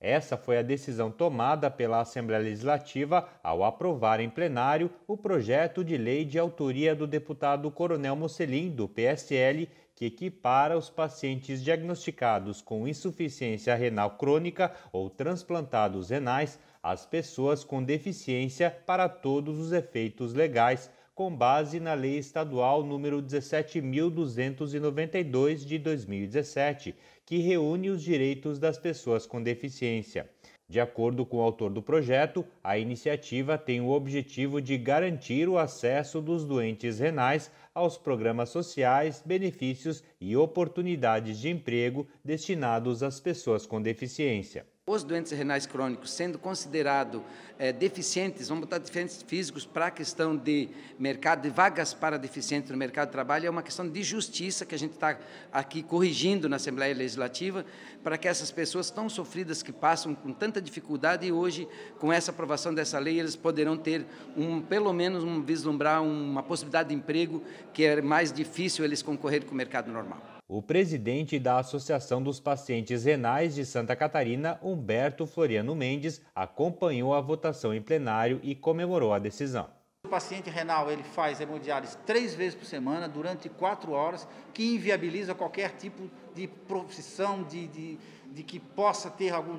Essa foi a decisão tomada pela Assembleia Legislativa ao aprovar em plenário o projeto de lei de autoria do deputado Coronel Mocelim, do PSL, que equipara os pacientes diagnosticados com insuficiência renal crônica ou transplantados renais às pessoas com deficiência para todos os efeitos legais com base na Lei Estadual nº 17292 de 2017, que reúne os direitos das pessoas com deficiência. De acordo com o autor do projeto, a iniciativa tem o objetivo de garantir o acesso dos doentes renais aos programas sociais, benefícios e oportunidades de emprego destinados às pessoas com deficiência os doentes renais crônicos sendo considerados é, eh, deficientes, vamos botar deficientes físicos para a questão de mercado, de vagas para deficientes no mercado de trabalho, é uma questão de justiça que a gente está aqui corrigindo na Assembleia Legislativa, para que essas pessoas tão sofridas que passam com tanta dificuldade e hoje, com essa aprovação dessa lei, eles poderão ter um, pelo menos um vislumbrar uma possibilidade de emprego que é mais difícil eles concorrer com o mercado normal o presidente da Associação dos Pacientes Renais de Santa Catarina, Humberto Floriano Mendes, acompanhou a votação em plenário e comemorou a decisão. O paciente renal ele faz hemodiálise três vezes por semana durante quatro horas, que inviabiliza qualquer tipo de profissão, de, de de que possa ter algum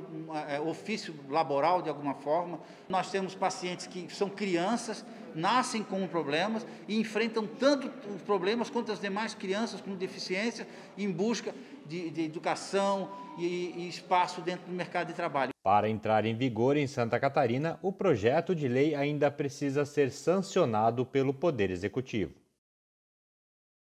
é, ofício laboral de alguma forma. Nós temos pacientes que são crianças, nascem com problemas e enfrentam tanto os problemas quanto as demais crianças com deficiência em busca de, de educação e, e espaço dentro do mercado de trabalho. Para entrar em vigor em Santa Catarina, o projeto de lei ainda precisa ser sancionado pelo Poder Executivo.